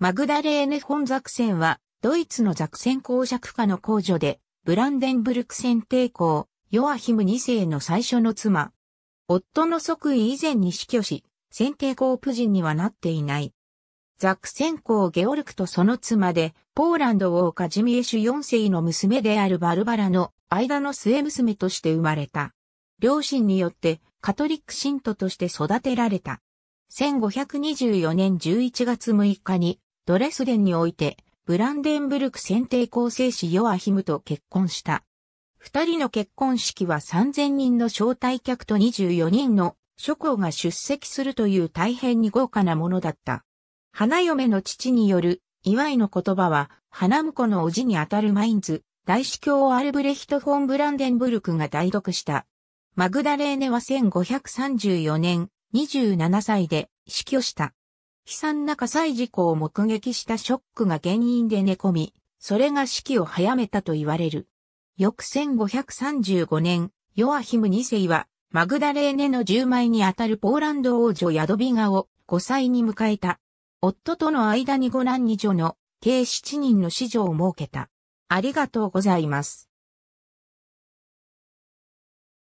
マグダレーネン・ザクセンは、ドイツのザクセン公爵家の公女で、ブランデンブルク選帝公、ヨアヒム2世の最初の妻。夫の即位以前に死去し、選帝公夫人にはなっていない。ザクセン公ゲオルクとその妻で、ポーランド王カジミエシュ4世の娘であるバルバラの間の末娘として生まれた。両親によってカトリック信徒として育てられた。1524年11月6日にドレスデンにおいて、ブランデンブルク選定構成士ヨアヒムと結婚した。二人の結婚式は3000人の招待客と24人の諸侯が出席するという大変に豪華なものだった。花嫁の父による祝いの言葉は、花婿の叔父にあたるマインズ、大司教アルブレヒト・フォン・ブランデンブルクが代読した。マグダレーネは1534年、27歳で死去した。悲惨な火災事故を目撃したショックが原因で寝込み、それが死期を早めたと言われる。翌1535年、ヨアヒム2世は、マグダレーネの10枚にあたるポーランド王女ヤドビガを5歳に迎えた。夫との間に5男2女の計7人の子女を設けた。ありがとうございます。